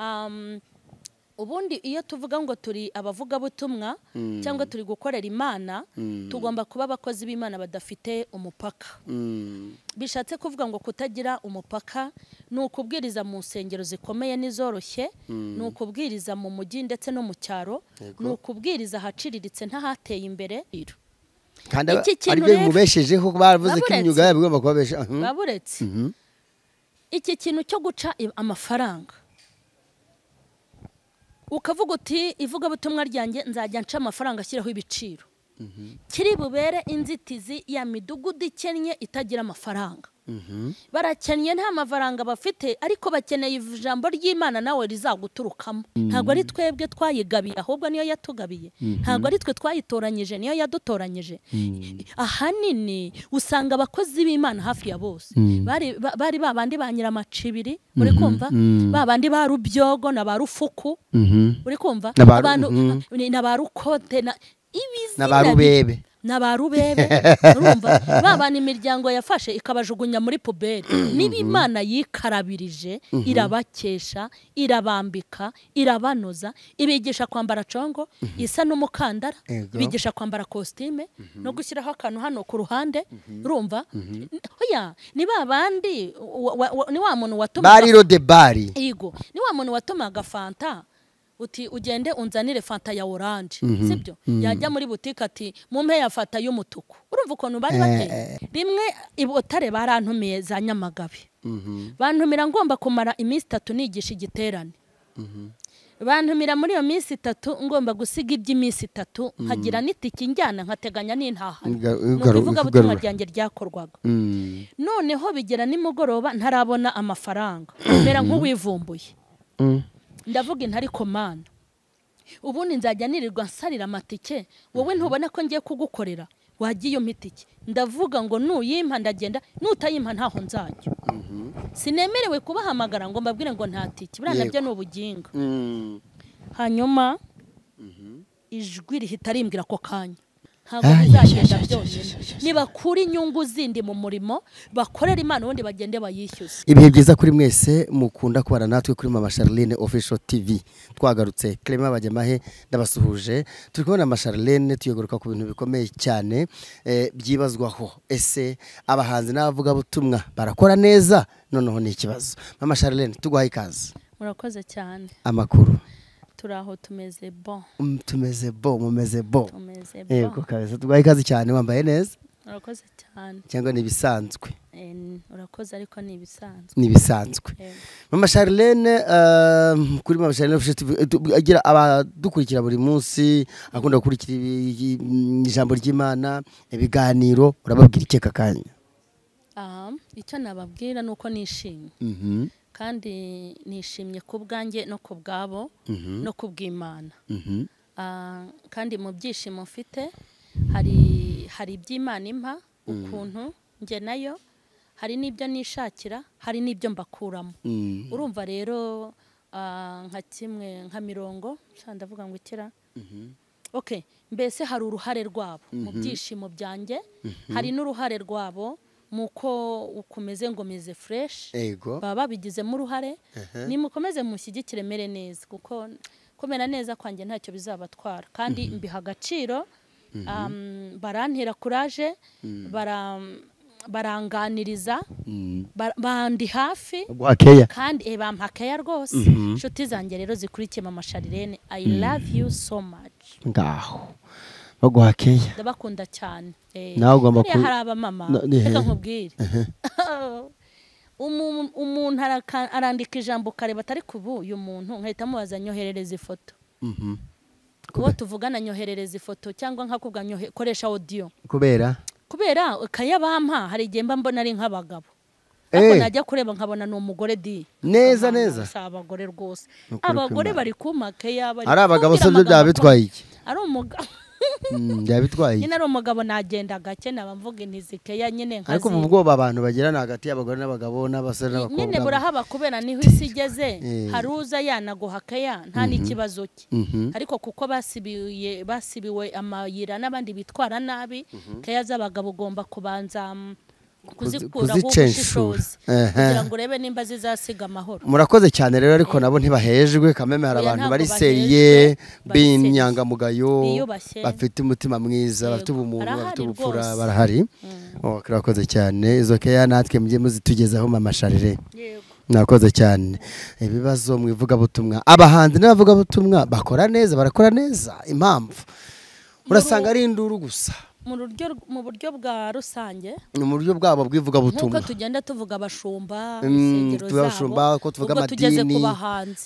Um, ubundi iyo tuvuga ngo turi abavugabutumwa mm. cyangwa turi gukorera imana mm. tugomba kuba abakozi b'imana badafite umupaka mm. bishatse kuvuga ngo kutagira umupaka ni ukubwiriza mu nsengero zikomeye n'izoroshye ni ukubwiriza mu mujyi ndetse no mu cyaro ni ukubwiriza ahaciriritse ntahateye imbere iki kintu rero mubeshejeho bavuze ko imyuga yabo igomba kubabesha mhm. baburetse mhm. iki kintu cyo guca amafaranga ukavuga uti ivugabutumwa ryanjye nzajya nca amafaranga ashyiraho ibiciro kiri bubere inzitizi ya midugudu ikennye itagira amafaranga Mm-hmm. barakennye nta mafaranga bafite ariko bakeneye ijambo ry'imana nawe rizaguturukamo mm-hmm. ntabwo ari twebwe twayigabiye ahubwo niyo yatugabiye mm-hmm. ntabwo ari twe twayitoranyije niyo yadutoranyije ahanini usanga abakozi b'imana hafi ya bose bari babandi ba nyiramacibiri uri kumva babandi ba rubyogo na ba rufuku uri kumva na ba rukote na ba rubebe ni abarubebe babana imiryango yafashe ikabajugunya muri puberi niba imana yikarabirije mhm. irabakesha irabambika irabanoza ibigisha kwambara congo mhm. isa n'umukandara ibigisha kwambara kositime mhm. no gushyiraho akantu hano ku ruhande urumva ni ba bandi ni wa muntu watuma bariro de bari ni wa muntu watumaga fanta uti ugende unzanire fanta ya oranje mhm. sibyo mhm. yajya muri butike ati mumpe ya fanta y'umutuku urumva ukuntu bari bateye eh. rimwe i barantumiye za nyamagabe mhm. bantumira ngomba kumara iminsi itatu nigisha igiterane bantumira muri iyo minsi itatu ngomba gusiga iby'iminsi itatu nkagira n'itiki njyana nkateganya n'intahane ni ukuvuga butumwa ryanjye ryakorwaga mm. noneho bigera nimugoroba ntarabona amafaranga mbera mm-hmm. nk'uwivumbuye mm. ndavuga intare mana ubundi nzajya nirirwa nsarira amatike wowe mhm. ntubona ko ngiye kugukorera wagiye umpa itike ndavuga ngo nuyimpa ndagenda nutayimpa ntaho nzajya mhm. sinemerewe kubahamagara ngo mbabwire ngo nta tike buriya nabyo ni ubugingo mm. hanyuma mhm. ijwi rihita rimbwira ako kanya ntabwo bizagenda byonyine nibakura inyungu zindi mu murimo bakorera imana ubundi bagende bayishyuze ibihe byiza kuri mwese mukunda kubara natwe kuri mama Charlene official tv twagarutse Clement Bajyamahe ndabasuhuje turi kubona mama Charlene tuyogoruka ku bintu bikomeye cyane eh, byibazwaho ese abahanzi n'abavugabutumwa barakora neza noneho ni ikibazo mama Charlene tuguhaye ikaze murakoze cyane amakuru turi aho tumeze bo mm, tumeze bo mumeze bo yego kabeza tubaye ikaze cyane wambaye neza urakoze cyane cyangwa ni ibisanzwe eh, urakoze ariko ni ibisanzwe ni ibisanzwe eh. mama Charlene eh, kuri mama Charlene agira abadukurikira buri munsi akunda gukurikira mm, ijambo ry'imana ibiganiro urababwira ikeka kanya icyo nababwira ni uko nishimye mhm. kandi nishimye ku bwanjye no ku bwabo mhm. no ku bw'imana mhm. ah, kandi mu byishimo mfite hari hari iby'imana impa mhm. ukuntu njye nayo hari n'ibyo nishakira hari n'ibyo mbakuramo urumva rero ah, nka kimwe nka mirongo ndavuga ngo ikira mbese hari uruhare rwabo mu byishimo byanjye hari n'uruhare rwabo muko ukomeze ngo meze fureshi baba babigizemo uruhare nimukomeze mushyigikire mere neza kuko kumera neza kwanjye ntacyo bizabatwara kandi mhm. mbiha agaciro mhm. barantera kuraje mhm. baranganiriza bandi hafi kandi eh, bampa keya rwose inshuti zanjye rero zikurikiye mama sharirene i love you so much ngaho baguhakeye ndabakunda cyane eh, nawe ugomba kuba hari abamama reka nkubwire umuntu arandika ijambo ukareba atari kubu uyu muntu nkahita mubaza nyoherereza ifoto mhm. kuba tuvugana nyoherereza ifoto cyangwa nkakubwa koresha odiyo kubera kubera ukayabampa hari igihe mba mbona ari nk'abagabo ariko eh. najya kureba nkabona ni umugore di neza neza si abagore rwose abagore bari ku makeya ari abagabo se byaba bitwaye iki ari umugabo Hmm, yabitwaye nyine ari umugabo nagenda gake naba mvuga intizikeya nyine nkazi ariko mu bwoba abantu bagirana hagati y'abagore n'abagabo n'abasore n'abakobwa nyine burahaba kubera niho isi igeze eh. hari uza yanaguhaka ya nta mhm. n'ikibazo cye mhm. ariko kuko basibiye basibiwe amayira n'abandi bitwara nabi mhm. keya z'abagabo ugomba kubanza mm, kuzikuraho kugira ngo urebe nimba zizasiga amahoro murakoze cyane rero ariko nabo ntibahejwe kameme hari abantu bari seriye b'inyangamugayo bafite umutima mwiza bafite ubumuntu bafite ubupfura barahari murakoze mm. oh, cyane izo keya natwe mujye muzitugezaho mama sharire murakoze cyane ibibazo mu ivugabutumwa abahanzi n'abavugabutumwa bakora neza barakora neza impamvu murasanga ari induru gusa mu buryo bwa rusange ni mu buryo bwabo bw'ivugabutumwa nk'uko tugenda tuvuga abashumba mm, insengero zabo ubwo tugeze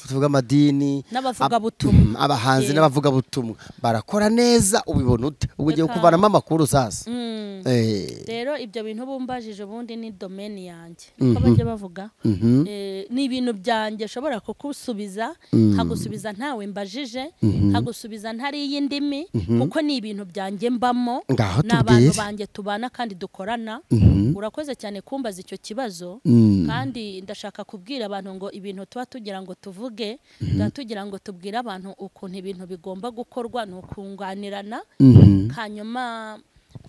tuvuga amadini n'abavugabutumwa abahanzi n'abavugabutumwa barakora neza ubibona ute ubwo ugiye kuvanamo amakuru uzaza mm. eh. rero ibyo bintu bumbajije ubundi ni domeni yanjye uko mhm. bajya bavuga mhm. eh, ni ibintu byanjye ushobora kukusubiza mm. nkagusubiza ntawe mbajije mhm. nkagusubiza iyi ndimi kuko ni ibintu byanjye mbamo ni abantu banjye tubana kandi dukorana mhm. urakoze cyane kumbaza icyo kibazo mm. kandi ndashaka kubwira abantu ngo ibintu tuba tugira ngo tuvuge mhm. tuba tugira ngo tubwire abantu ukuntu ibintu bigomba gukorwa ni ukunganirana mhm. hanyuma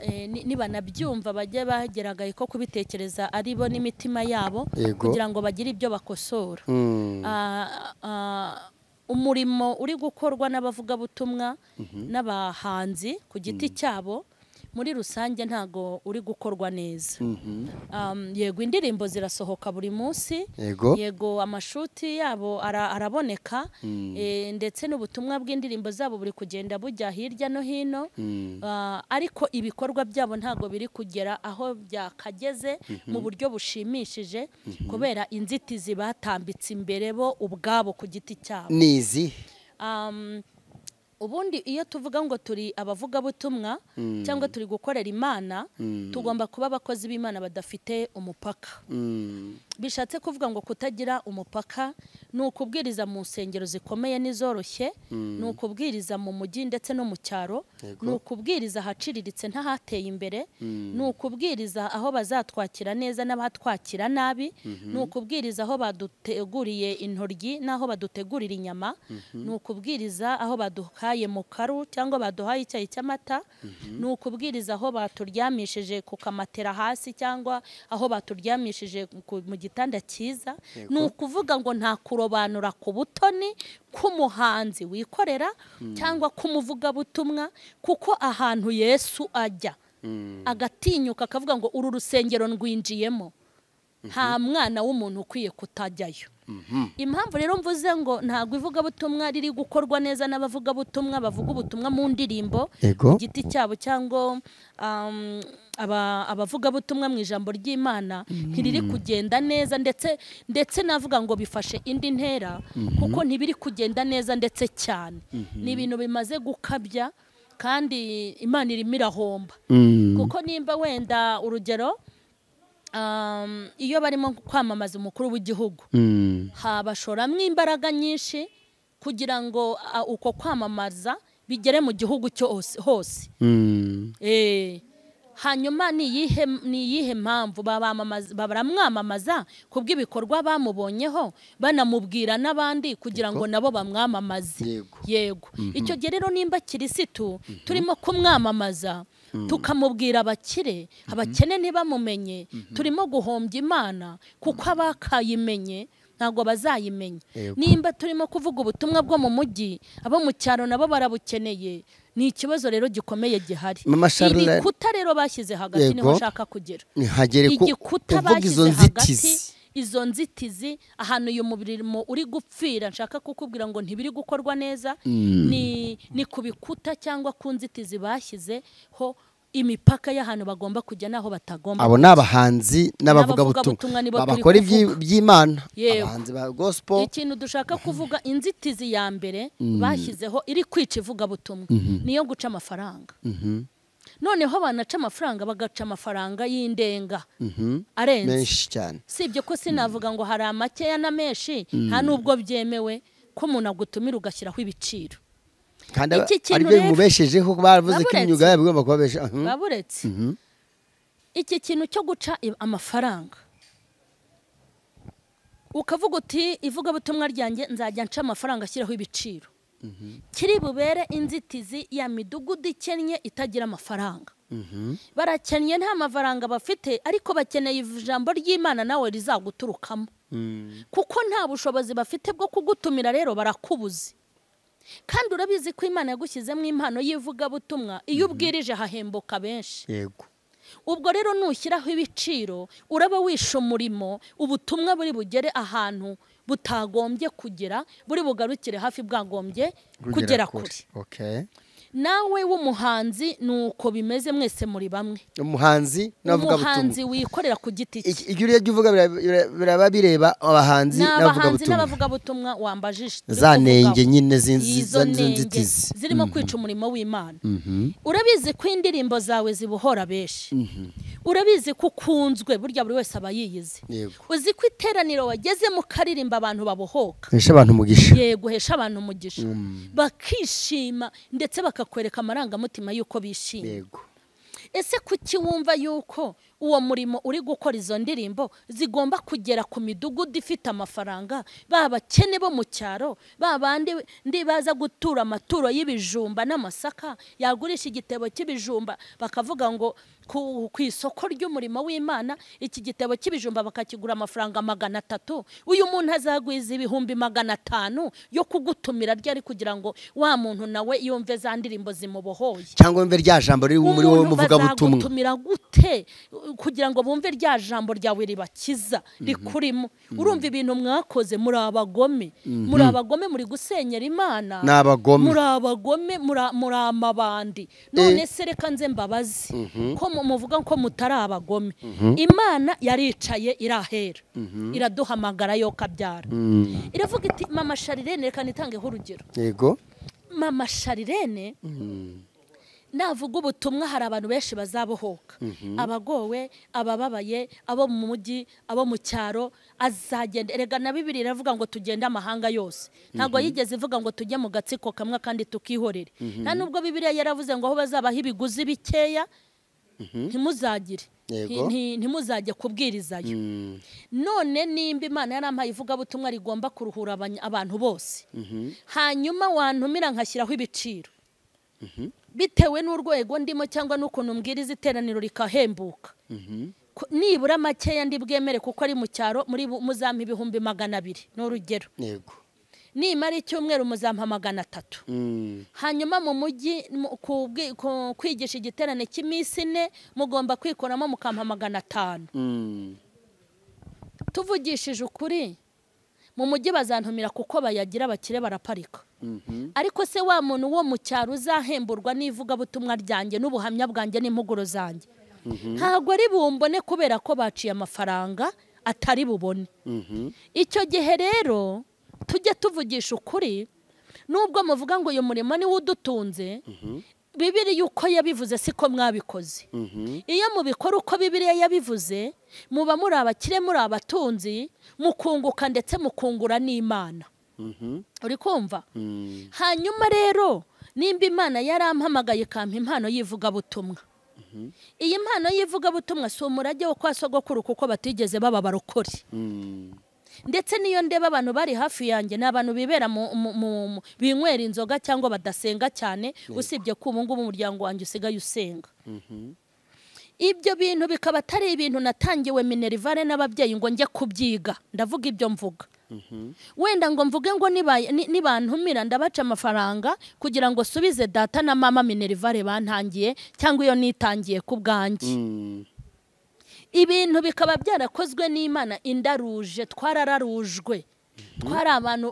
eh, niba bajye bageragaye ko kubitekereza ari bo n'imitima yabo kugira ngo bagire ibyo bakosora mm. ah, ah, umurimo uri gukorwa n'abavugabutumwa n'abahanzi ku giti mm. cyabo muri rusange ntago uri gukorwa neza mhm. um, yego indirimbo zirasohoka buri munsi yego amashuti yabo araboneka mm. eh, ndetse n'ubutumwa bw'indirimbo zabo buri kugenda bujya hirya no hino mm. ah, ariko ibikorwa byabo ntago biri kugera aho byakageze mhm. mu buryo bushimishije mhm. kubera inzitizi batambitse imbere bo ubwabo ku giti cyabo ni izihe um, ubundi iyo tuvuga ngo turi abavugabutumwa mm. cyangwa turi gukorera imana mm. tugomba kuba abakozi b'imana badafite umupaka mm. bishatse kuvuga ngo kutagira umupaka ni ukubwiriza mu nsengero zikomeye n'izoroshye hmm. ni ukubwiriza mu mujyi ndetse no mu cyaro ni ukubwiriza ahaciriritse ntahateye imbere hmm. ni ukubwiriza aho bazatwakira neza n'abatwakira nabi hmm. ni ukubwiriza aho baduteguriye intoryi n'aho badutegurira inyama ni ukubwiriza aho baduhaye mu karu cyangwa baduhaye icyayi cy'amata ni ukubwiriza aho baturyamishije ku kamatera hasi cyangwa aho baturyamishije mu gihe igitanda cyiza ni ukuvuga ngo nta kurobanura ku butoni k'umuhanzi wikorera hmm. cyangwa k'umuvugabutumwa kuko ahantu yesu ajya hmm. agatinyuka akavuga ngo uru rusengero ndwinjiyemo nta mwana w'umuntu ukwiye kutajyayo mhm. impamvu rero mvuze ngo ntabwo ivugabutumwa riri gukorwa neza n'abavugabutumwa bavuga ubutumwa mu ndirimbo ku giti cyabo cyangwa abavugabutumwa mu ijambo ry'imana mm. ntiriri kugenda neza ndetse ndetse navuga ngo bifashe indi ntera mhm. kuko ntibiri kugenda neza ndetse cyane mhm. ni ibintu bimaze gukabya kandi imana irimo irahomba mm. kuko nimba wenda urugero Um, iyo barimo kwamamaza umukuru w'igihugu hmm. habashoramo imbaraga nyinshi kugira ngo uko kwamamaza bigere mu gihugu cyose hose hmm. eh, hanyuma ni iyihe mpamvu baramwamamaza ku bw'ibikorwa bamubonyeho banamubwira n'abandi kugira ngo nabo bamwamamaze yego mhm. icyo gihe rero nimba kirisitu mhm. turimo kumwamamaza Hmm. tukamubwira abakire hmm. abakene ntibamumenye hmm. turimo guhombya imana kuko abakayimenye ntabwo bazayimenya nimba turimo kuvuga ubutumwa bwo mu mujyi abo mu cyaro nabo barabukeneye ni ikibazo rero gikomeye gihari ibikuta rero bashyize hagati niho ushaka kugera igikuta bashyize hagati izo nzitizi ahantu uyu mubirimo uri gupfira nshaka kukubwira ngo ntibiri gukorwa neza mm. ni ku bikuta cyangwa ku nzitizi bashyizeho imipaka y'ahantu bagomba kujya n'aho batagomba abo ni abahanzi n'abavugabutumwa babakora iby'imana abahanzi ba gosipo ikintu dushaka mm. kuvuga inzitizi ya mbere mm. bashyizeho iri kwica ivugabutumwa mm-hmm. niyo guca amafaranga mm-hmm. noneho banaca amafaranga bagaca amafaranga y'indenga mhm. arenze menshi cyane sibyo ko sinavuga ngo hari amakeya na menshi mhm. nta n'ubwo byemewe ko umuntu agutumira ugashyiraho ibiciro kandi ari byo bimubeshejeho baravuze ko imyuga yabo igomba kubabesha mhm. baburetse iki kintu cyo guca amafaranga ukavuga uti ivugabutumwa ryanjye nzajya nca amafaranga ashyiraho ibiciro kiri bubere inzitizi ya midugudu ikennye itagira amafaranga barakennye nta mafaranga bafite ariko bakeneye ijambo ry'imana nawe rizaguturukamo kuko nta bushobozi bafite bwo kugutumira rero barakubuze kandi urabizi ko imana yagushyizemo impano y'ivugabutumwa iyo ubwirije hahembuka benshi yego ubwo rero nushyiraho ibiciro uraba wishe umurimo ubutumwa buri bugere ahantu butagombye kugera buri bugarukire hafi bwagombye kugera kure nawe w'umuhanzi ni uko bimeze mwese muri bamwe umuhanzi n'abavugabutumwa wikorera ku giti cye ibyo uriya jya uvuga biraba bireba abahanzi n'abavugabutumwa wambajije za nenge nyine z'inzitizi zirimo mhm. kwica umurimo w'imana mhm. urabizi ko indirimbo zawe zibohora benshi mhm. urabizi ko ukunzwe burya buri wese aba yiyizi uzi ko iteraniro wageze mu karirimba abantu babohoka hesha abantu umugisha yego hesha abantu umugisha mm. bakishima ndetse baka bakakwereka amarangamutima y'uko bishimye ese kuki wumva yuko uwo murimo uri gukora izo ndirimbo zigomba kugera ku midugudu ifite amafaranga ba bakene bo mu cyaro baba bandi baza gutura amaturo y'ibijumba n'amasaka yagurisha igitebo cy'ibijumba bakavuga ngo ku isoko ry'umurimo w'imana iki gitebo cy'ibijumba bakakigura amafaranga magana atatu uyu muntu azagwiza ibihumbi magana atanu yo kugutumira ryari kugira ngo wa muntu nawe yumve za ndirimbo zimubohoye cyangwa yumve rya jambo riri muri wowe muvugabutumwa gute kugira ngo bumve rya jambo ryawe ribakiza mhm. rikurimo mhm. urumva ibintu mwakoze muri abagome mhm. muri abagome muri gusenyera imana muri abagome muri amabandi eh. none se reka nze mbabazi ko muvuga ko mutari abagome imana yaricaye irahera iraduhamagara yo kabyara iravuga iti mama sharirene reka nitangeho urugero yego mama sharirene navuga ubutumwa hari abantu benshi bazabohoka mhm. abagowe abababaye abo mu mujyi abo mu cyaro azagenda erega na bibiri iravuga ngo tugende amahanga yose ntabwo mhm. yigeze ivuga ngo tujye mu gatsiko kamwe kandi tukihorere mhm. nta nubwo bibiriya yaravuze ngo aho bazabaho ibiguzi bikeya ntimuzagire ntimuzajye kubwirizayo mm. none nimba imana yarampaye ivugabutumwa rigomba kuruhura abantu bose hanyuma wantumira nkashyiraho ibiciro bitewe n'urwego ndimo cyangwa n'ukuntu mbwiriza iteraniro rikahembuka mhm. nibura makeya ndi bwemere kuko ari mu cyaro muri muzampa ibihumbi magana abiri ni urugero nimara icyumweru muzampa magana atatu mm. hanyuma mu mujyi kwigisha igiterane cy'iminsi ine mugomba kwikoramo mukampa magana atanu mm. tuvugishije ukuri mu mujyi bazantumira kuko bayagira abakire baraparika mhm. ariko se wa muntu wo mu cyaro uzahemburwa n'ivugabutumwa ryanjye n'ubuhamya bwanjye n'impuguro zanjye mhm. ntabwo ari bumbone kubera ko baciye amafaranga atari bubone mhm. icyo gihe rero tujye tuvugisha ukuri nubwo muvuga ngo uyu murimo niwo udutunze bibiriya uko yabivuze siko mwabikoze mhm. iyo mubikora uko bibiriya yabivuze muba muri abakire muri abatunzi mukunguka ndetse mukungura n'imana mhm. uri kumva mm. hanyuma rero nimba imana yarampamagaye ikampa impano y'ivugabutumwa mhm. iyi mpano y'ivugabutumwa si umurage wo kwa sogokuru kuko batigeze baba barokore mm. ndetse n'iyo ndeba abantu bari hafi yanjye ni abantu bibera mu binywera inzoga cyangwa badasenga cyane usibye ko ubu ngubu umuryango wanjye usigaye usenga mhm. ibyo bintu bikaba atari ibintu natangiwe minerivare n'ababyeyi ngo njye kubyiga ndavuga ibyo mvuga mhm. wenda ngo mvuge ngo nibantumira ndabaca amafaranga kugira ngo subize data na mama minerivare bantangiye cyangwa iyo nitangiye ku bwanjye mm. ibintu bikaba byarakozwe n'imana indaruje twararujwe twari abantu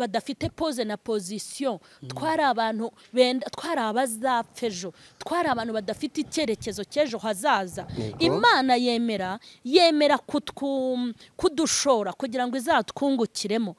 badafite pose na pozisiyo twari abantu benda twari abazapfa ejo twari abantu badafite icyerekezo cy'ejo hazaza imana yemera yemera kudushora kugira ngo izatwungukiremo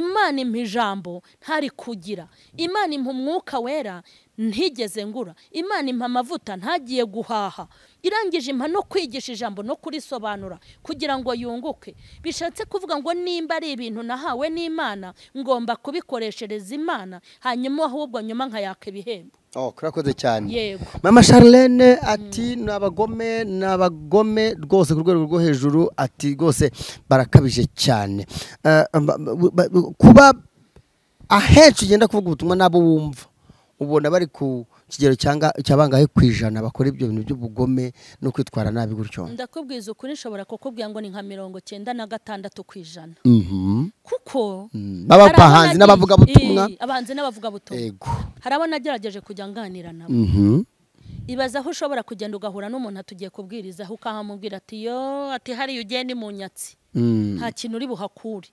imana impa ijambo ntari kugira imana impa umwuka wera ntigeze ngura imana impa amavuta ntagiye guhaha irangije impa no kwigisha ijambo no kurisobanura kugira ngo yunguke bishatse kuvuga ngo nimba ari ibintu nahawe n'imana ngomba kubikoreshereza imana hanyuma ahubwo nyuma nkayaka ibihembo turakoze oh, cyane mama charlene ati ni abagome ni abagome rwose ku rwego rwo hejuru ati rwose barakabije cyane eh, kuba ahenshi ugenda kuvuga ubutumwa nabo wumva ubona bari ku kigero cya bangahe ku ijana bakora ibyo bintu by'ubugome no kwitwara nabi gutyo ndakubwiza ukuri nshobora kukubwira ngo ni nka mirongo cyenda na gatandatu ku ijana mhm. kuko mhm. baba abahanzi n'abavugabutumwa eh, abahanzi n'abavugabutumwa hari abo nagerageje kujya nganira nabo mhm. ibaza aho ushobora kugenda ugahura n'umuntu atugiye kubwiriza ukahamubwira ati yo ati hariya ugenda mu nyatsi nta kintu uri buhakure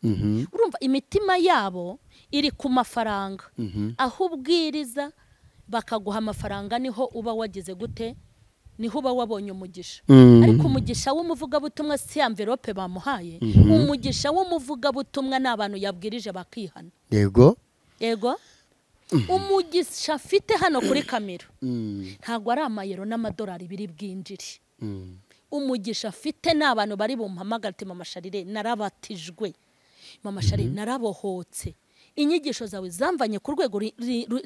urumva imitima yabo iri ku mafaranga mhm. aho ubwiriza bakaguha amafaranga niho uba wagize gute niho uba wabonye umugisha mhm. ariko umugisha w'umuvugabutumwa si ya mverope bamuhaye mhm. umugisha w'umuvugabutumwa ni abantu yabwirije bakihana yego yego umugisha afite hano kuri kamera mm. ntabwo ari amayero n'amadolari biri bwinjire mm. umugisha afite ni abantu bari bumuhamagara ati mama sharire narabatijwe mama sharire narabohotse inyigisho zawe zamvanye ku rwego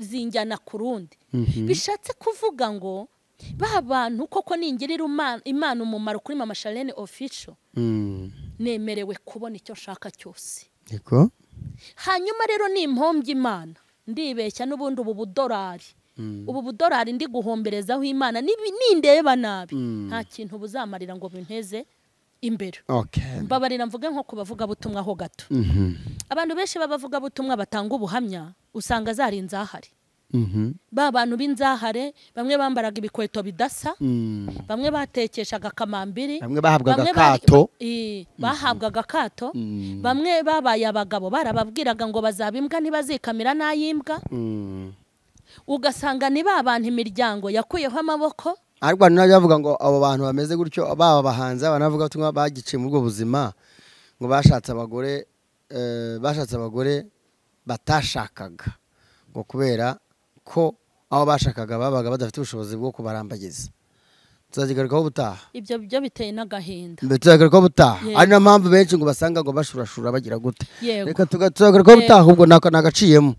zinjyana ku rundi mhm. bishatse kuvuga ngo ba bantu koko ningirira imana umumaro kuri mama sharene ofisho mm. nemerewe kubona icyo nshaka cyose hanyuma rero ni impombya imana ndibeshya n'ubundi ubu budorari mm. ubu budorari ndi guhomberezaho imana n'indeba nabi mm. nta kintu buzamarira ngo binteze imbere mbabarira mvuge nko ku butumwa ho gato mm-hmm. abantu benshi babavuga butumwa batanga ubuhamya usanga zari inzahari mm-hmm. ba bantu b'inzahare bamwe bambaraga ibikweto bidasa mm. bamwe batekeshaga akamambiri bamwe bahabwaga akato bahabwaga akato mm. bamwe babaye abagabo barababwiraga ngo bazaba imbwa ntibazikamira n'ay'imbwa mm. ugasanga ni ba bantu imiryango yakuyeho amaboko ariko nabyo bavuga ngo abo bantu bameze gutyo baba abahanzi banavuga ko bagiciye muri ubwo buzima ngo bashatse abagore eh, bashatse abagore batashakaga ngo kubera ko aho bashakaga babaga badafite ubushobozi bwo kubarambagiza tuzazigarukaho ubutaha ibyo byo biteye n'agahinda tuzazigarukaho ubutaha ari nayo mpamvu benshi ngo basanga ngo bashurashura bagira gute reka tuzazigarukaho ubutaha ubwo ni agaciyemo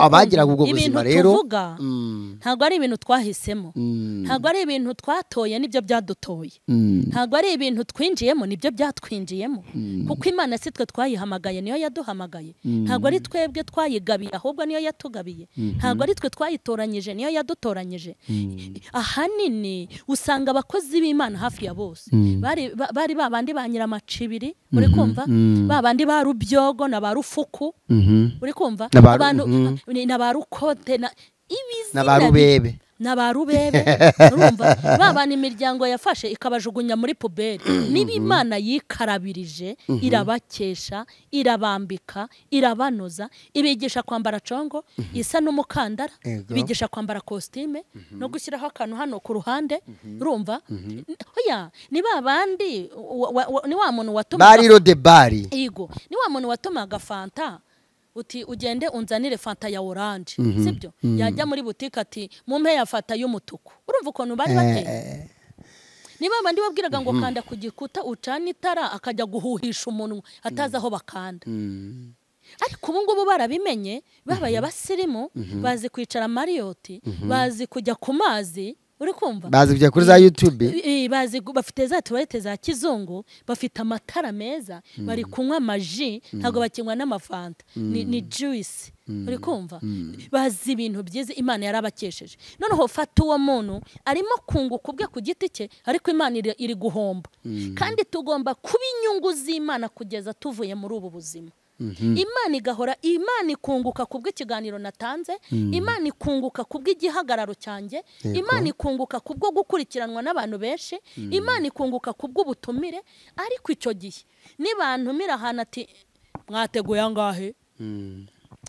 abagiraga ubwo buzima rero mm. ntabwo ari ibintu twahisemo mm. ntabwo ari ibintu twatoye n'ibyo byadutoye mm. ntabwo ari ibintu twinjiyemo n'ibyo byatwinjiyemo kuko imana si twe twayihamagaye niyo yaduhamagaye ntabwo ari twebwe twayigabiye ahubwo niyo yatugabiye mm-hmm. ntabwo ari twe twayitoranyije niyo yadutoranyije ahanini ni usanga abakozi b'imana hafi ya bose mm. bari babandi banyira macibiri mm-hmm. uri kumva mm. babandi ba rubyogo na ba rufuku mm-hmm. uri kumva na ba mm-hmm. na barubebe na ba rubebe urumva babana imiryango yafashe ikabajugunya muri puberi niba imana yikarabirije mhm. irabakesha irabambika irabanoza ibigisha kwambara congo mhm. isa n'umukandara bigisha kwambara kositime mhm. no gushyiraho akantu hano ku ruhande urumva ni ba bandi ni wa muntu watumaga bari rode bari ni wa muntu watumaga fanta uti ugende unzanire fanta ya oranje mhm. sibyo mhm. yajya muri butike ati mumpe ya fanta y'umutuku urumva ukuntu bari eh, bateye eh, eh. niba bandi babwiraga ngo mhm. kanda ku gikuta ucana itara akajya guhuhisha umunwa atazi aho bakanda ariko ubu ngubu barabimenye babaye abasirimu bazi kwicara mariyoti bazi kujya ku mazi uri bazi kujya kuri za yutube bazi bafite za tuwarete za kizungu bafite amatara meza hmm. bari kunywa amaji hmm. ntabwo bakinywa n'amafanta ni hmm. juwisi uri kumva bazi ibintu byiza imana yarabakesheje noneho fata uwo muntu arimo kunguka ubwe ku giti cye ariko imana iri guhomba kandi tugomba kuba inyungu z'imana kugeza tuvuye muri ubu buzima Mm-hmm. imana igahora imana ikunguka ku bw'ikiganiro natanze mm-hmm. imana ikunguka ku bw'igihagararo cyanjye imana ikunguka ku bwo gukurikiranwa n'abantu benshi mm-hmm. imana ikunguka ku bw'ubutumire ariko icyo gihe nibantumira ahantu ati mwateguye angahe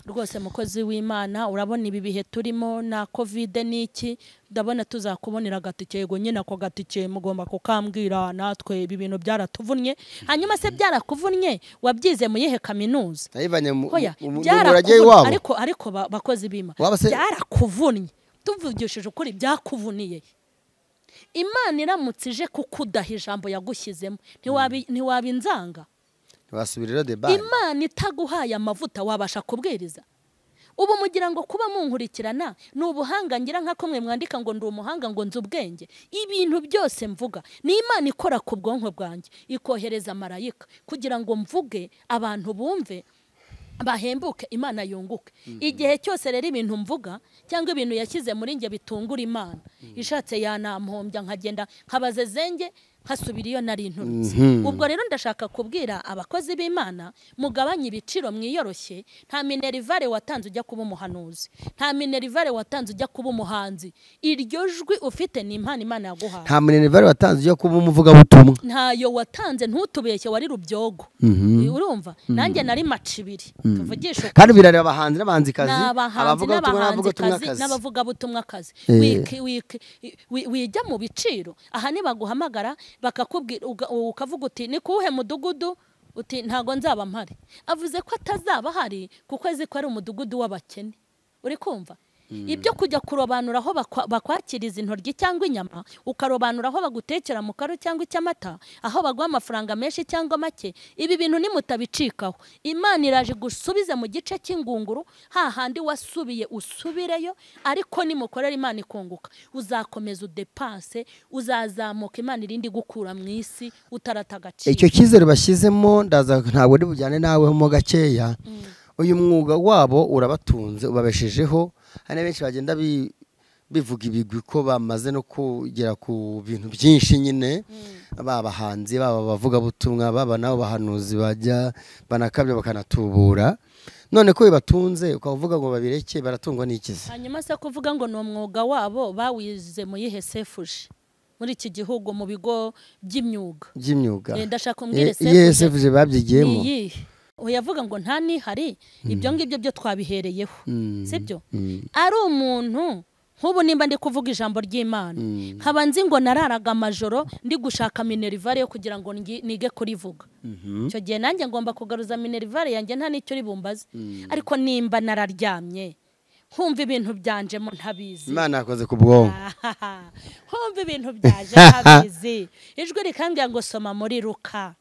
rwose mukozi w'imana urabona ibi bihe turimo na kovide n'iki ndabona tuzakubonera agatike yego nyine ako gatike mugomba kukambwira natwe ibi bintu byaratuvunnye hanyuma se byarakuvunnye wabyize mu yihe kaminuza ariko ariko bakozi b'ima byarakuvunnye tuvugishije ukuri byakuvuniye imana iramutse ije kukudaha ijambo yagushyizemo ntiwaba inzanga basubirira debari imana itaguhaye amavuta wabasha kubwiriza ubu mugira ngo kuba munkurikirana ni ubuhanga ngira nka kumwe mwandika ngo ndi umuhanga ngo nzi ubwenge ibintu byose mvuga ni imana ikora ku bwonko bwanjye ikohereza marayika kugira ngo mvuge abantu bumve bahembuke imana yunguke mm-hmm. igihe cyose rero ibintu mvuga cyangwa ibintu yashyize muri njye bitungura imana mm-hmm. ishatse yanampombya nkagenda nkabaze zenge nkasubira iyo nari inturutse mhm. ubwo rero ndashaka kubwira abakozi b'imana mugabanye ibiciro mwiyoroshye nta minerivare watanze ujya kuba umuhanuzi nta minerivare watanze ujya kuba umuhanzi iryo jwi ufite ni impano imana yaguhaye nta minerivare watanze ujya kuba umuvugabutumwa ntayo watanze ntutubeshye wari rubyogo mhm. urumva mhm. nanjye nari macibiri tuvugisha kandi birareba abahanzi n'abahanzikazi n'abahanzikazi n'abavugabutumwa kazi eh. wige mu biciro aha ntibaguhamagara bakakubwira ukavuga uti ni kuwuhe mudugudu uti ntago nzaba mpari avuze ko atazaba ahari kuko azi ko ari umudugudu w'abakene uri kumva Mm. ibyo kujya kurobanura aho bakwakiriza intoryi cyangwa inyama ukarobanura aho bagutekera mu karo cyangwa icy'amata aho baguha amafaranga menshi cyangwa make ibi bintu nimutabicikaho imana iraje gusubize mu gice cy'ingunguru hahandi wasubiye usubireyo ariko nimukorera imana ikunguka uzakomeza udepanse uzazamuka imana irindi gukura mu isi utarata agaciro icyo cyizere bashyizemo ndaza ntabwo bujyane nawe mo gakeya mm. uyu mwuga wabo urabatunze ubabeshejeho hari benshi bagenda bivuga ibigwi ko bamaze no kugera ku bintu byinshi nyine hmm. baba abahanzi baba abavugabutumwa baba nabo bahanuzi bajya banakabya bakanatubura none ko bibatunze ukavuga ngo babireke baratungwa n'ikizi hanyuma se kuvuga ngo ni umwuga wabo bawize mu yihe sefuje muri iki gihugu mu bigo by'imyuga by'imyuga ndashaka umbwire eh, sefuje babyigiye oya avuga ngo nta nihari hmm. ibyo ngibyo byo twabihereyeho hmm. sibyo hmm. ari umuntu nk'ubu nimba ndi kuvuga ijambo ry'imana nkaba nzi ngo nararaga amajoro ndi gushaka minerivare yo kugira ngo nige kurivuga icyo gihe nanjye ngomba kugaruza minerivare yanjye nta n'icyo uribumbaze ariko nimba nararyamye nkumva ibintu byanjemo ntabizi imana yakoze ku bwonko nkumva ibintu byaje ntabizi ijwi rikambwira ngo soma muri ruka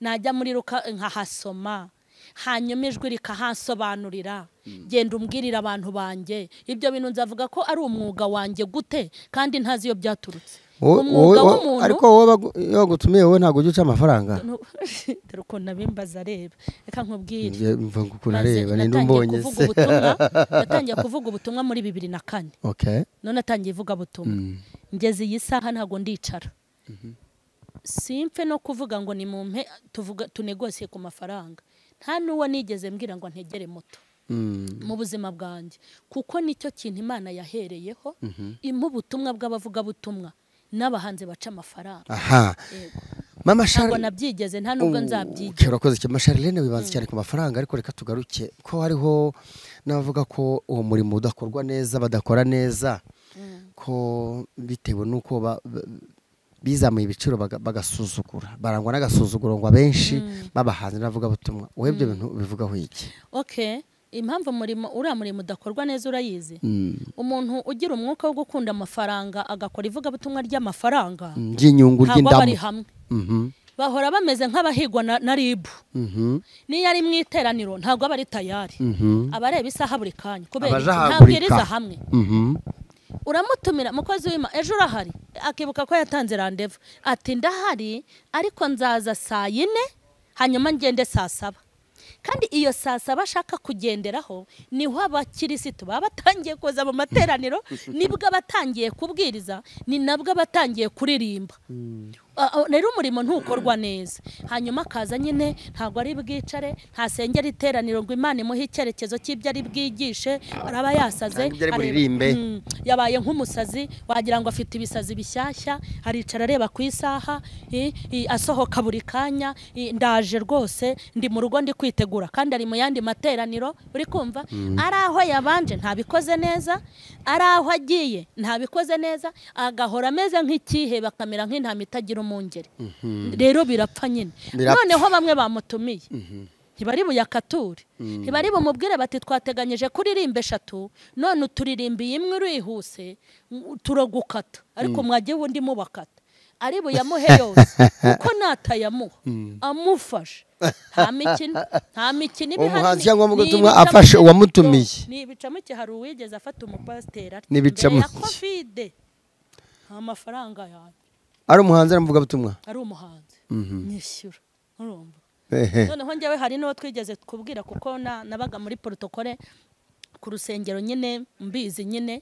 najya muri ruka nkahasoma hanyuma ijwi rikahasobanurira hmm. genda umbwirira abantu banjye ibyo bintu nzavuga ko ari umwuga wanjye gute kandi ntazi iyo byaturutse umwuga w'umuntu ariko wowe bagutumiye wowe ntabwo ujya uca amafaranga dore ukuntu abimbaza areba reka nkubwire natangiye kuvuga ubutumwa muri bibiri na kane none atangiye ivuga ivugabutumwa hmm. ngeze iyi saha ntabwo ndicara mhm. simpfe no kuvuga ngo ni mu mpe tuvuga tunegosiye ku mafaranga nta n'uwo nigeze mbwira ngo ntegere moto mm. mu buzima bwanjye kuko nicyo kintu imana yahereyeho mhm. imu ubutumwa bw'abavugabutumwa n'abahanzi baca amafaranga mama ntabwo nabyigeze nta nubwo nzabyiga urakoze cyane masharilene wibanze mm. cyane ku mafaranga ariko reka tugaruke ko hariho n'abavuga ko uwo murimo udakorwa neza badakora neza mm. ko bitewe n'uko bizamuye ibiciro bagasuzugura barangwa n'agasuzuguro ngo abenshi mm. babahanzi n'abavugabutumwa wowe ibyo mm. bintu bivugaho iki impamvu murimo uriya murimo udakorwa neza urayizi mm. umuntu ugira umwuka wo gukunda amafaranga agakora ivugabutumwa ry'amafaranga ry'inyungu ry'indamu bari hamwe mm-hmm. bahora bameze nk'abahigwa na ribu mm-hmm. n'iyo ari mu iteraniro ntabwo aba ari tayari mm-hmm. abareba isaha buri kanya kubera ntabwo iriza hamwe uramutumira mukozi w'ima ejo urahari akibuka ko yatanze randevu ati ndahari ariko nzaza saa yine hanyuma ngende saa saba kandi iyo saa saba ashaka kugenderaho niho abakirisitu baba batangiye kuza mu materaniro nibwo abatangiye kubwiriza ni nabwo abatangiye kuririmba hmm. Uh, uh, rero umurimo ntukorwa neza hanyuma akaza nyine ntabwo ari bwicare ntasengera iteraniro ngo imana imuhe icyerekezo cy'ibyo ari bwigishe araba yasaze hmm, yabaye nk'umusazi wagira ngo afite ibisazi bishyashya aricara areba ku isaha asohoka buri kanya ndaje rwose ndi mu rugo ndi kwitegura kandi ari mu yandi materaniro uri kumva hmm. ari aho yabanje ntabikoze neza ari aho agiye ntabikoze neza agahora ameze nk'ikihe bakamera nk'intama itagira n'umwungeri mhm. rero birapfa nyine noneho bamwe bamutumiye mhm. ntibari buyakature mhm. ntibari bumubwire bati twateganyije kuririmba eshatu none uturirimbiye imwe urihuse turagukata ariko mwajye undi mubakata ari buyamuhe yose kuko natayamuha amufashe nta mikino nta iba ihari umuhanzi cyangwa umutumwa afashe uwamutumiye ni ibicamuke hari uwigeze afata umupasiteri mbere ya kovide nta mafaranga yawe ari umuhanzi ari umuvugabutumwa ari umuhanzi mhm. nishyura urumva noneho njyewe hari n'uwo twigeze kubwira kuko nabaga muri porotokole ku rusengero nyine mbizi nyine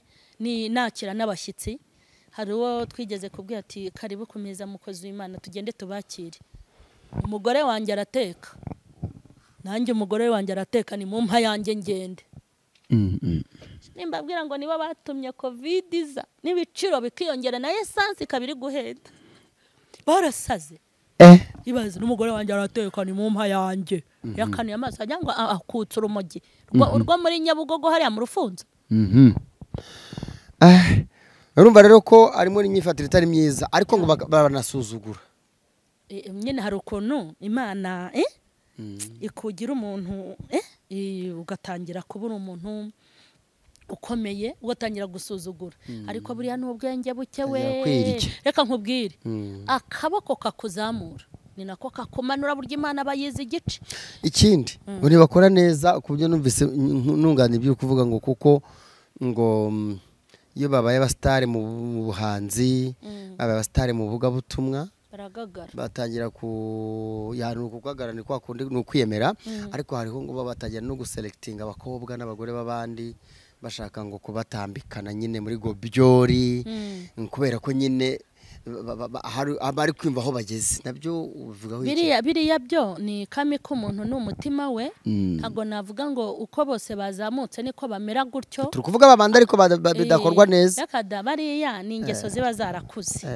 nakira n'abashyitsi hari uwo twigeze kubwira ati karibu ku mukozi w'imana tugende tubakire umugore wanjye arateka nanjye umugore wanjye arateka ni mu mpa yanjye ngende nimbabwira ngo nibo batumye kovide iza n'ibiciro bikiyongera na esanse ikaba iri guhenda barasaze eh? ibaze n'umugore wanjye aratekana imumpa yanjye mhm. yakanuye amaso ajya ngo akutse urumogi mhm. urwo muri nyabugogo hariya mu rufunzo mhm. eh, urumva rero ko ari muri imyifatire itari myiza ariko ngo baranasuzugura nyine hari ukuntu imana eh? ikugira umuntu ugatangira kubura umuntu umwe ukomeye ugatangira gusuzugura hmm. ariko buriya ni ubwenge buke we reka nkubwire hmm. akaboko kakuzamura ni nako kakumanura buryo imana aba yize igice ikindi buri hmm. bakora neza ku buryo numvise ntungane ibyo kuvuga ngo kuko ngo mm, iyo babaye abasitari mu buhanzi babaye abasitari mu buvugabutumwa batangira kugagara ni kwa kundi ni ukwiyemera ariko hariho ngo batangira no guselekitinga abakobwa n'abagore b'abandi bashaka ngo kubatambikana nyine muri gobyori mm. mm. kubera ko nyine bari kwimva aho bageze nabyo uvuga biriya biriya byo ni kame k'umuntu ni umutima we mm. ntabwo navuga ngo uko bose bazamutse niko bamera gutyo turi kuvuga babanda ariko eh, bidakorwa neza yakada bariya ni ingeso eh. ziba zarakuze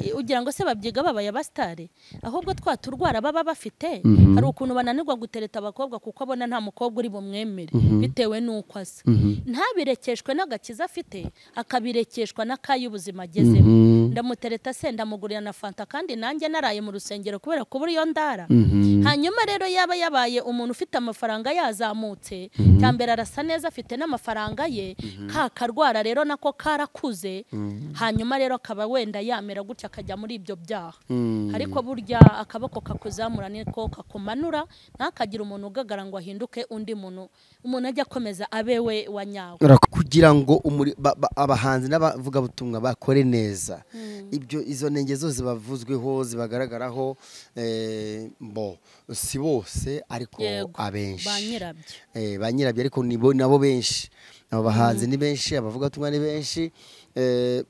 eh. ugira ngo se babyiga babaye abasitari ahubwo twa turwara baba bafite mhm. hari ukuntu bananirwa gutereta abakobwa kuko abona nta mukobwa uri bumwemere mhm. bitewe n'uko asa mhm. ntabirekeshwe n'agakiza afite akabirekeshwa n'akayi ubuzima agezemo ndamutereta se ndamugurira na fanta kandi nanjye naraye mu rusengero kubera kubura iyo ndara mhm. hanyuma rero yaba yabaye umuntu ufite amafaranga yazamutse mhm. cya mbere arasa neza afite n'amafaranga ye mhm. ka karwara rero nako karakuze hanyuma rero akaba wenda yamera gutya akajya muri ibyo byaha ariko burya akaboko kakuzamura niko kakumanura ntakagire umuntu ugagara ngo ahinduke undi muntu umuntu ajya akomeza abewe wa nyawe kugira ngo abahanzi n'abavugabutumwa bakore neza ibyo izo ntenge zose bavuzweho zibagaragaraho eh, bo si bose ariko abenshi eh, ba nyirabyo ariko nabo benshi abo bahanzi ni benshi abavugatumwa ni benshi eh,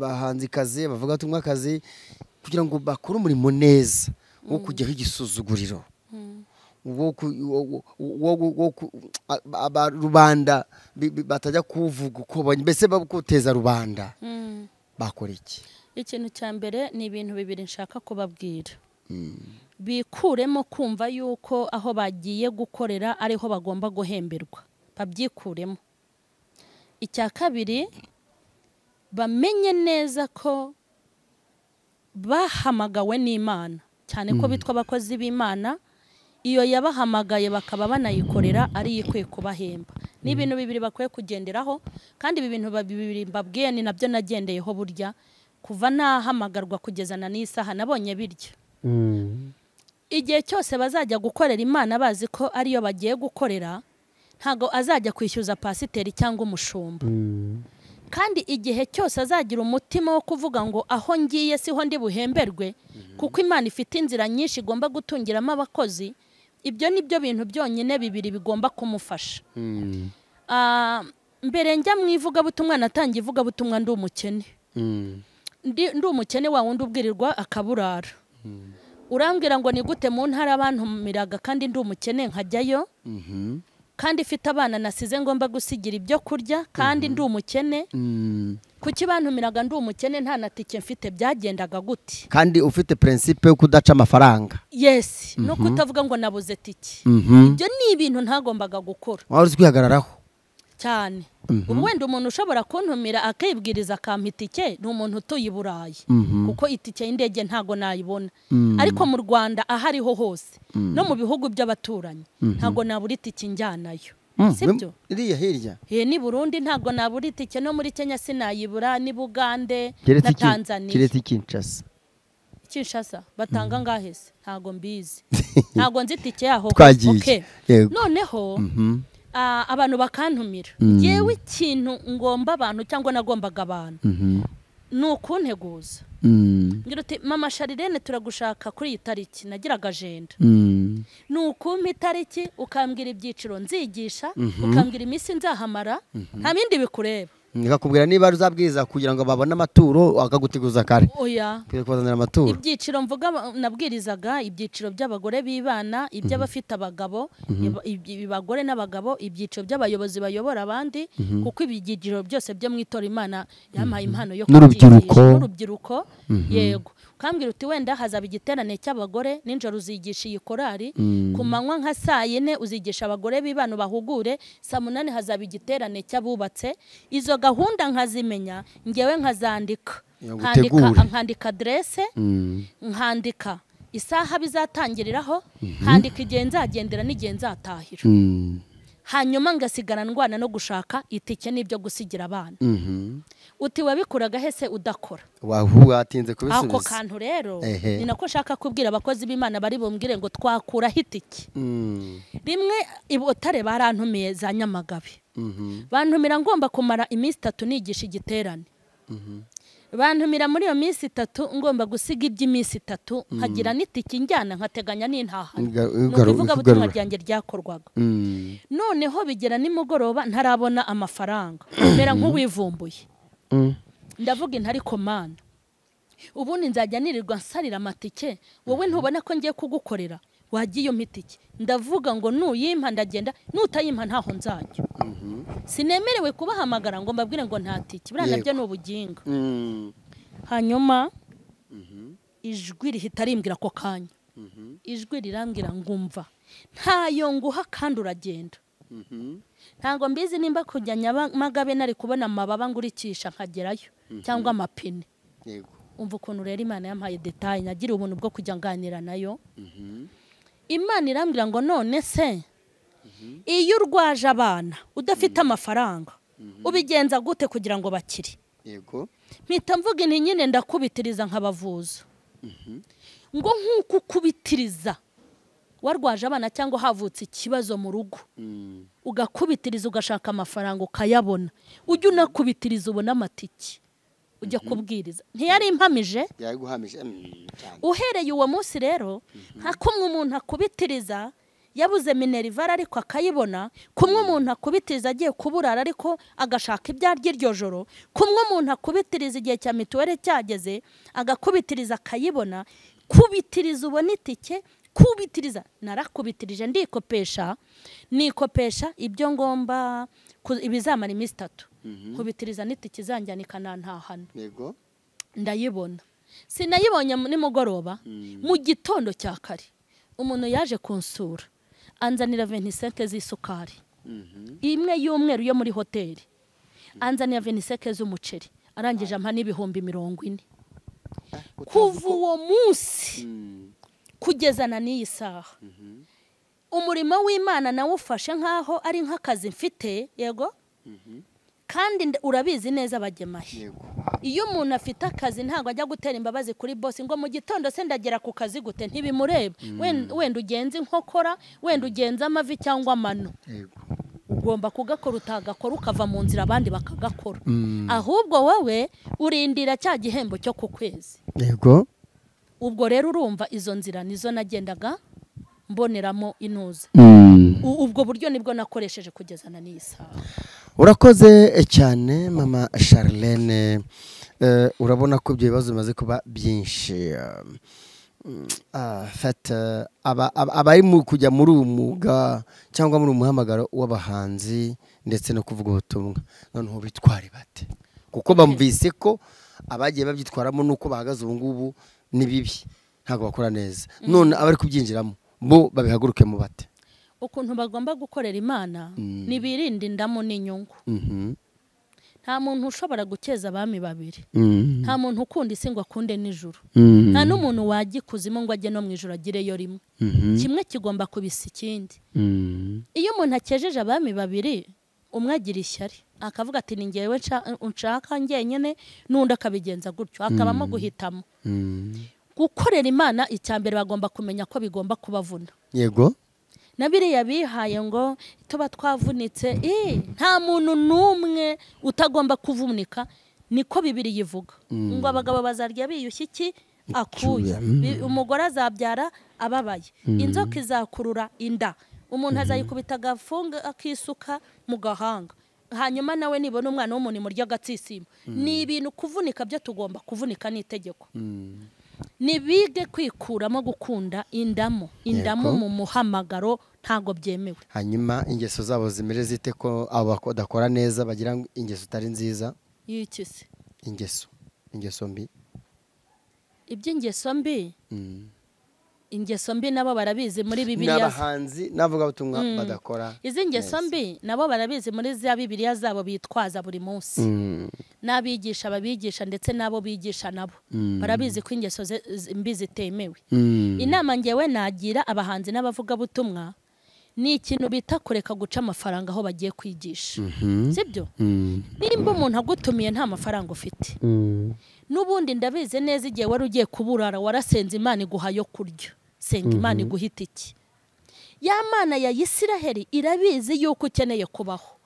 bahanzikazi abavugatumwa akazi kugira ngo bakore umurimo neza wo mm. kujyaho igisuzuguriro rubanda batajya kuvuga uko mbese bakuteza rubanda mm. bakora iki ikintu cya mbere ni ibintu bibiri nshaka kubabwira hmm. bikuremo kumva yuko aho bagiye gukorera ariho bagomba guhemberwa babyikuremo icya kabiri bamenye neza ko bahamagawe n'imana cyane ko hmm. bitwa abakozi b'imana iyo yabahamagaye bakaba banayikorera ari ikwiye kubahemba ni ibintu bibiri bakwiye kugenderaho kandi ibi bintu bibiri mbabwiye ni nabyo nagendeyeho burya kuva nahamagarwa kugezana n'isaha nabonye birya mm. igihe cyose bazajya gukorera imana bazi ko ariyo bagiye gukorera ntabwo azajya kwishyuza pasiteri cyangwa umushumba mm. kandi igihe cyose azagira umutima wo kuvuga ngo aho ngiye siho ndi buhemberwe mm. kuko imana ifite inzira nyinshi igomba gutungiramo abakozi ibyo ni byo bintu byonyine bibiri bigomba kumufasha mm. ah, mbere njya mu ivugabutumwa natangiye ivugabutumwa ndi umukene mm. ndi umukene wa wundi ubwirirwa akaburara mm. urambwira ngo ni gute mu ntara abantu bantumiraga kandi ndi umukene nkajyayo mm-hmm. kandi ifite abana nasize ngomba gusigira ibyo kurya kandi mhm. ndi umukene mm. kuki bantumiraga ndi umukene nta na tike mfite byagendaga gute kandi ufite prinsipe yo kudaca amafaranga yesi no mhm. kutavuga ngo nabuze tike mhm. ibyo ni ibintu ntagombaga gukora wari uzi kwihagararaho cyane mhm. wenda umuntu ushobora kuntumira akibwiriza akampa itike ni umuntu utuye i burayi mhm. kuko itike y'indege ntago nayibona mhm. ariko mu rwanda aho ariho hose no mu bihugu by'abaturanyi ntabwo nabura itike njyanayo iriya hirya eh, ni burundi ntabwo nabura itike no muri kenya sinayibura ni bugande na tanzaniya keretse ikinshasa kinshasa batanga ngahese ntabwo mbizi ntabwo nzi itike yaho twagiye eh. noneho Ah, abantu bakantumira mm. yewe ikintu ngomba abantu cyangwa nagombaga abantu mhm. ni ukunteguza mm. ngira uti mama sharirene turagushaka kuri iyi tariki nagiraga ajenda mm. ni ukumpa itariki ukambwira ibyiciro nzigisha mhm. ukambwira iminsi nzahamara mhm. nta bindi bikureba nikakubwira niba uzabwiriza kugira ngo babone amaturo akaguteguza kare kubazanira amaturo ibyiciro mvuga nabwirizaga ibyiciro by'abagore b'ibana iby'abafite mhm. abagabo mhm. bagore n'abagabo ibyiciro by'abayobozi bayobora abandi mhm. kuko ibyiciro byose byo mu itora imana yampaye impano yo n'urubyiruko yego ukambwira uti wenda hazaba igiterane cy'abagore nijoro uzigisha iyi korari mm. ku manywa nka saa yine uzigisha abagore b'ibanu bahugure saa munani hazaba igiterane cy'abubatse izo gahunda nkazimenya ngewe nkazandika nkandika aderese mm. nkandika isaha bizatangiriraho mhm. nkandika igihe nzagendera n'igihe nzatahira mm. hanyuma ngasigara ndwana no gushaka itike n'ibyo gusigira abana mhm. uti wabikuraga hese udakora watinze kubisubiza ako kantu rero ni nako nshaka kubwira abakozi b'imana bari bumbwire ngo twakura itike mm. rimwe ibotare barantumiye za nyamagabe mhm. bantumira ngomba kumara iminsi itatu nigisha igiterane mhm. bantumira muri iyo minsi itatu ngomba gusiga iby'iminsi itatu mm. nkagira n'itiki njyana nkateganya n'intahane ni ukuvuga ubutumwa ryanjye ryakorwaga mm. noneho bigera nimugoroba ntarabona amafaranga mbera nk'uwivumbuye mm. ndavuga intari komanda ubundi nzajya nirirwa nsarira amatike wowe ntubona ko ngiye kugukorera wagiye umpita ndavuga ngo nuyimpa ndagenda nutayimpa ntaho nzajya mhm. sinemerewe kubahamagara ngo mbabwire ngo nta tiki buriya nabyo ni ubugingo mm. hanyuma mhm. ijwi rihita rimbwira ako kanya mhm. ijwi rirangira ngumva ntayo nguha kandi uragenda ntabwo mbizi nimba kujya nyamagabe nari kubona amababa ngurikisha nkagerayo cyangwa amapine umva ukuntu rero imana yampaye detaye nagiriye ubuntu bwo kujya nganira nayo imana irambwira ngo none se iyo urwaje abana udafite mm-hmm. amafaranga mm-hmm. ubigenza gute kugira ngo bakire mpita mvuga inti nyine ndakubitiriza nkabavuza mm-hmm. ngo nk'uko ukubitiriza warwaje abana cyangwa havutse ikibazo mu rugo mm. ugakubitiriza ugashaka amafaranga ukayabona ujye unakubitiriza ubona amatike ujya mhm. kubwiriza ntiyari impamije mm, uhereye uwo munsi rero nka mhm. kumwe umuntu akubitiriza yabuze minerivare ariko akayibona kumwe mhm. umuntu akubitiriza agiye kuburara ariko agashaka ibya ry'iryo joro kumwe umuntu akubitiriza igihe cya mituweli cyageze agakubitiriza akayibona kubitiriza ubona itike kubitiriza narakubitirije ndikopesha nikopesha ibyo ngomba ibizamara iminsi itatu Mhm. nkubitiriza n'itike izanjyana ikanantahana ndayibona sinayibonye nimugoroba mhm. mu gitondo cya kare umuntu yaje kunsura anzanira veniseke z'isukari mhm. imwe y'umweru yo muri hoteli anzanira veniseke z'umuceri arangije ampa n'ibihumbi mirongo ine eh, kuva uwo munsi kugezana n'iyi saha umurimo w'imana nawufashe nk'aho ari nk'akazi mfite yego kandi urabizi neza bagemaye iyo umuntu afite akazi ntabwo ajya gutera imbabazi kuri bose ngo mu gitondo se ndagera ku kazi gute ntibimurebe mm. wenda ugenza inkokora wenda mm. ugenza amavi cyangwa amano ugomba kugakora utagakora ukava mu nzira abandi bakagakora mm. ahubwo wowe urindira cya gihembo cyo ku kwezi ubwo rero urumva izo nzira nizo nagendaga mboneramo inuza ubwo buryo nibwo nakoresheje kugeza na n'iyi urakoze eh, cyane mama Charlene eh, urabona ko ibyo bibazo bimaze kuba byinshi eh, mm, ah, abari mu kujya muri uyu mwuga cyangwa muri uyu muhamagaro w'abahanzi ndetse no kuvuga ubutumwa noneho bitware bate kuko bamvise ko abagiye babyitwaramo n'uko bahagaze ubu ngubu ni bibi ntabwo bakora neza mm. none abari kubyinjiramo bo babihaguruke mu bate ukuntu bagomba gukorera imana mm. ntibirinde indamu n'inyungu mm-hmm. nta muntu ushobora gukeza abami babiri mm-hmm. nta muntu ukunda isi ngo akunde nijoro mm-hmm. nta n'umuntu wajya ikuzimu ngo ajye no mu ijoro agireyo rimwe kimwe kigomba kubisa ikindi iyo umuntu akejeje abami babiri umwe agira ishyari akavuga ati ni ngewe nshaka ngenyine n'undi akabigenza gutyo akabamo guhitamo gukorera imana icya mbere bagomba kumenya ko bigomba kubavuna yego na biriya bihaye ngo tuba twavunitse eh, nta muntu n'umwe utagomba kuvunika niko bibiri yivuga mm. ngo abagabo bazarya biyushye iki akuye mm. umugore azabyara ababaye mm. inzoka izakurura inda umuntu mm-hmm. azayikubita agafunga akisuka mu gahanga hanyuma nawe nibona umwana w'umuntu imurya agatsisima ni ibintu kuvunika byo tugomba kuvunika n'itegeko nibige kwikuramo gukunda indamu indamu mu muhamagaro ntabwo byemewe hanyuma ingeso zabo zimere zite ko badakora neza bagira ingeso itari nziza se ingeso ingeso mbi iby'ingeso mbi mm. ingeso mbi nabo barabizi muri bibiriya n'abahanzi n'abavugabutumwa mm. badakora izi ngeso mbi nabo barabizi muri za bibiriya zabo bitwaza buri munsi mm. n'abigisha babigisha ndetse n'abo bigisha nabo mm. barabizi ko ingeso mbi zitemewe inama ngewe nagira abahanzi n'abavugabutumwa ni ikintu bita kureka guca amafaranga aho bagiye kwigisha mm-hmm. sibyo nimba umuntu agutumiye nta mafaranga ufite n'ubundi ndabizi neza igihe wari ugiye kuburara warasenze imana iguha yo kurya senga imana mhm. iguhita iki ya mana ya Isiraheli irabizi yuko ukeneye kubaho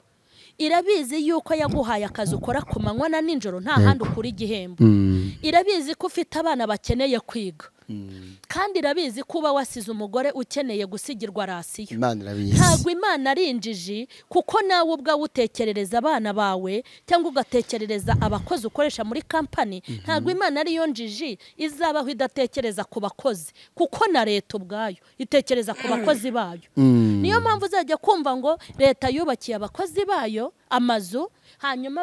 irabizi yuko yaguhaye akazi ukora ku manywa na nijoro nta handi ukura igihembo mhm. irabizi ko ufite abana bakeneye kwiga kandi irabizi kuba wasize umugore ukeneye gusigirwa rasiyo ntabwo imana ari kuko nawe ubwawe utekerereza abana bawe cyangwa ugatekerereza abakozi ukoresha muri kampani mhm. ntabwo imana ariyo njiji izabaho idatekereza ku bakozi kuko na leta ubwayo itekereza ku bakozi bayo mm. niyo mpamvu uzajya kumva ngo leta yubakiye abakozi bayo amazu hanyuma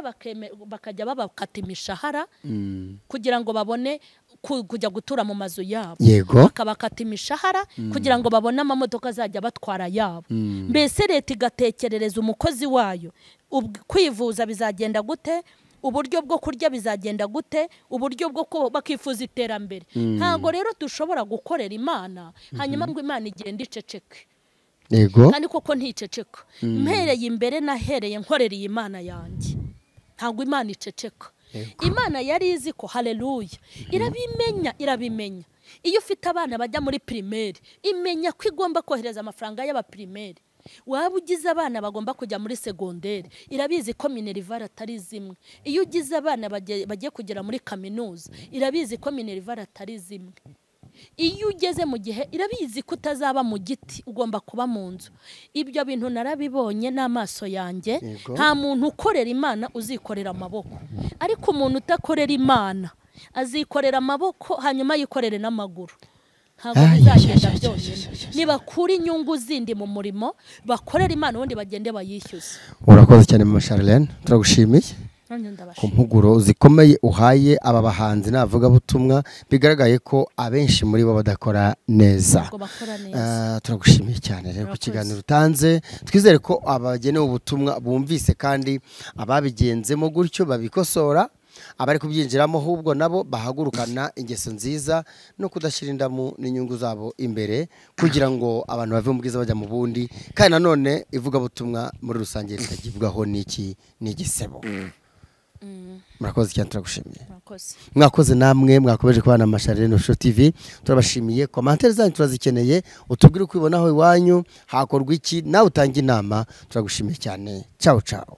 bakajya babakata imishahara mm. kugira ngo babone kujya gutura mu mazu yabo bakabakata imishahara mm. kugira ngo babone amamodoka azajya batwara yabo mm. mbese leta igatekerereza umukozi wayo kwivuza bizagenda gute uburyo bwo kurya bizagenda gute uburyo bwo bakifuza iterambere mm. ntabwo rero dushobora gukorera imana mm-hmm. hanyuma ngo imana igenda iceceke kandi koko nticeceka mpereye imbere nahereye nkorera iyi mana yanjye ntabwo imana iceceka imana yari izi ko hareruya mm-hmm. irabimenya irabimenya iyo ufite abana bajya muri pirimeri imenya ko igomba kohereza amafaranga y'abapirimeri waba ugize abana bagomba kujya muri segonderi irabizi ko minerivare atari zimwe iyo ugize abana bagiye kugera muri kaminuza mm-hmm. irabizi ko minerivare atari zimwe iyo ugeze mu gihe irabizi ko utazaba mu giti ugomba kuba mu nzu ibyo bintu narabibonye n'amaso yanjye nta muntu ukorera imana uzikorera amaboko ariko umuntu utakorera imana azikorera amaboko hanyuma yikorere n'amaguru ntabwo bizagenda byonyine nibakura inyungu zindi mu murimo bakorera imana ubundi bagende bayishyuze urakoze cyane mama sharilene turagushimiye ku mpuguro zikomeye uhaye aba bahanzi n'abavugabutumwa bigaragaye ko abenshi muri bo badakora neza ah, turagushimiye cyane rero ku kiganiro utanze twizere ko abagenewe ubutumwa bumvise kandi ababigenzemo gutyo babikosora abari kubyinjiramo ahubwo nabo bahagurukana ingeso nziza no kudashyira indamu n'inyungu zabo imbere kugira ngo abantu bave mu bwiza bajya mu bundi kandi nanone ivugabutumwa muri rusange ritagerwaho n'iki n'igisebo mm. Mm. murakoze cyane turagushimiye mwakoze namwe mwakomeje kubana na masharire nusho tv turabashimiye komantere zanyu turazikeneye utubwire uko ubibonaho iwanyu hakorwa iki nawe utange inama turagushimiye cyane cyawu cyawu